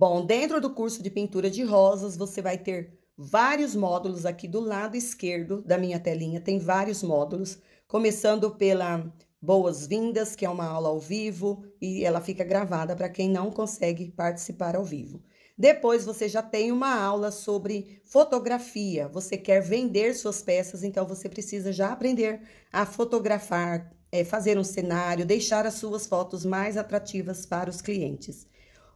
Bom, dentro do curso de pintura de rosas, você vai ter vários módulos aqui do lado esquerdo da minha telinha, tem vários módulos, começando pela Boas-vindas, que é uma aula ao vivo e ela fica gravada para quem não consegue participar ao vivo. Depois você já tem uma aula sobre fotografia. Você quer vender suas peças, então você precisa já aprender a fotografar, é, fazer um cenário, deixar as suas fotos mais atrativas para os clientes.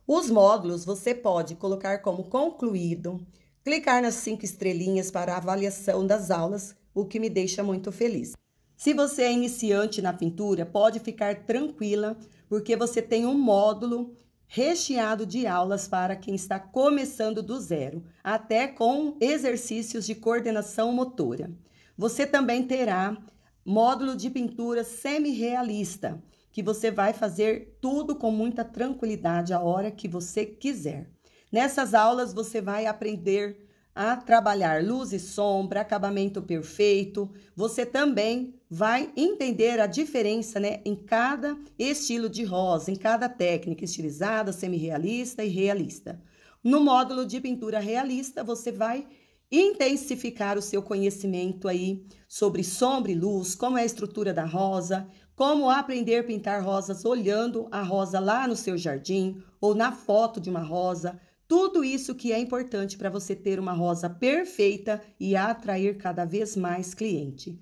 Os módulos você pode colocar como concluído, clicar nas cinco estrelinhas para avaliação das aulas, o que me deixa muito feliz. Se você é iniciante na pintura, pode ficar tranquila, porque você tem um módulo recheado de aulas para quem está começando do zero, até com exercícios de coordenação motora. Você também terá módulo de pintura semi-realista, que você vai fazer tudo com muita tranquilidade a hora que você quiser. Nessas aulas você vai aprender a trabalhar luz e sombra, acabamento perfeito. Você também vai entender a diferença, né, em cada estilo de rosa, em cada técnica estilizada, semi-realista e realista. No módulo de pintura realista, você vai intensificar o seu conhecimento aí sobre sombra e luz, como é a estrutura da rosa, como aprender a pintar rosas olhando a rosa lá no seu jardim ou na foto de uma rosa. Tudo isso que é importante para você ter uma rosa perfeita e atrair cada vez mais cliente.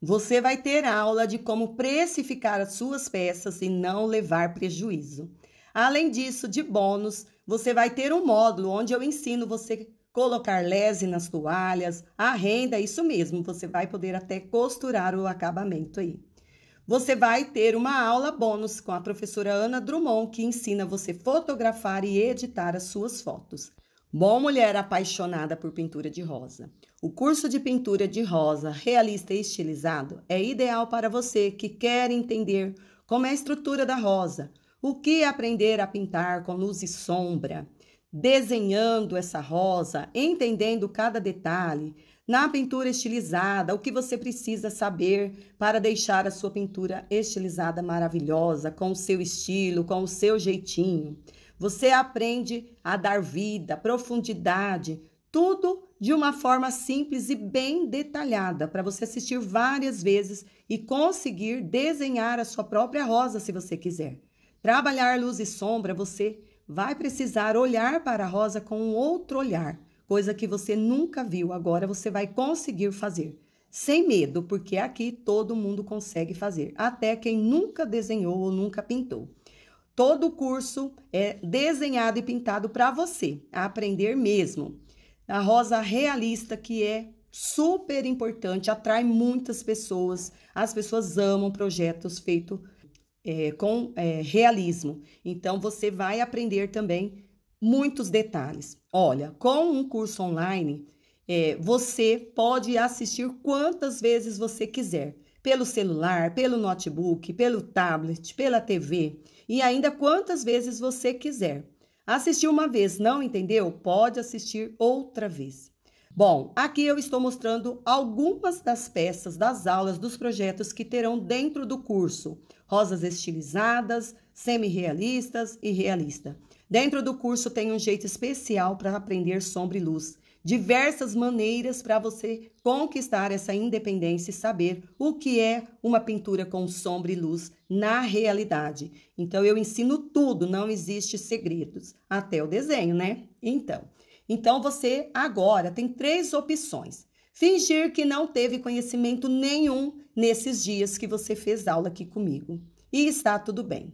Você vai ter aula de como precificar as suas peças e não levar prejuízo. Além disso, de bônus, você vai ter um módulo onde eu ensino você colocar lese nas toalhas, a renda, isso mesmo, você vai poder até costurar o acabamento aí. Você vai ter uma aula bônus com a professora Ana Drummond, que ensina você fotografar e editar as suas fotos. Bom, mulher apaixonada por pintura de rosa. O curso de pintura de rosa realista e estilizado é ideal para você que quer entender como é a estrutura da rosa, o que aprender a pintar com luz e sombra, desenhando essa rosa, entendendo cada detalhe. Na pintura estilizada, o que você precisa saber para deixar a sua pintura estilizada maravilhosa, com o seu estilo, com o seu jeitinho. Você aprende a dar vida, profundidade, tudo de uma forma simples e bem detalhada, para você assistir várias vezes e conseguir desenhar a sua própria rosa se você quiser. Trabalhar luz e sombra, você vai precisar olhar para a rosa com outro olhar, coisa que você nunca viu, agora você vai conseguir fazer. Sem medo, porque aqui todo mundo consegue fazer, até quem nunca desenhou ou nunca pintou. Todo o curso é desenhado e pintado para você, aprender mesmo. A rosa realista, que é super importante, atrai muitas pessoas. As pessoas amam projetos feitos é, com é, realismo. Então, você vai aprender também muitos detalhes. Olha, com um curso online, é, você pode assistir quantas vezes você quiser. Pelo celular, pelo notebook, pelo tablet, pela TV e ainda quantas vezes você quiser. Assistiu uma vez, não entendeu? Pode assistir outra vez. Bom, aqui eu estou mostrando algumas das peças das aulas dos projetos que terão dentro do curso: rosas estilizadas, semi-realistas e realista. Dentro do curso tem um jeito especial para aprender sombra e luz, diversas maneiras para você conquistar essa independência e saber o que é uma pintura com sombra e luz na realidade. Então eu ensino tudo, não existe segredos, até o desenho, né? Então, então você agora tem três opções. Fingir que não teve conhecimento nenhum nesses dias que você fez aula aqui comigo. E está tudo bem.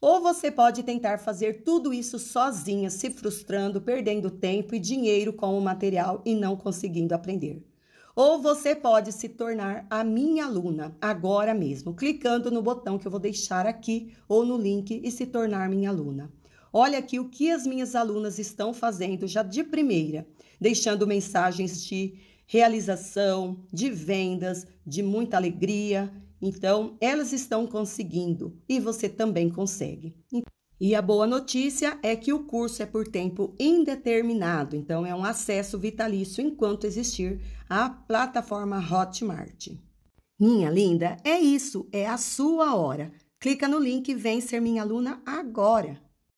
Ou você pode tentar fazer tudo isso sozinha, se frustrando, perdendo tempo e dinheiro com o material e não conseguindo aprender. Ou você pode se tornar a minha aluna agora mesmo, clicando no botão que eu vou deixar aqui ou no link e se tornar minha aluna. Olha aqui o que as minhas alunas estão fazendo já de primeira, deixando mensagens de realização, de vendas, de muita alegria. Então, elas estão conseguindo e você também consegue. E a boa notícia é que o curso é por tempo indeterminado, então é um acesso vitalício enquanto existir a plataforma Hotmart. Minha linda, é isso, é a sua hora. Clica no link Vem Ser Minha Aluna agora.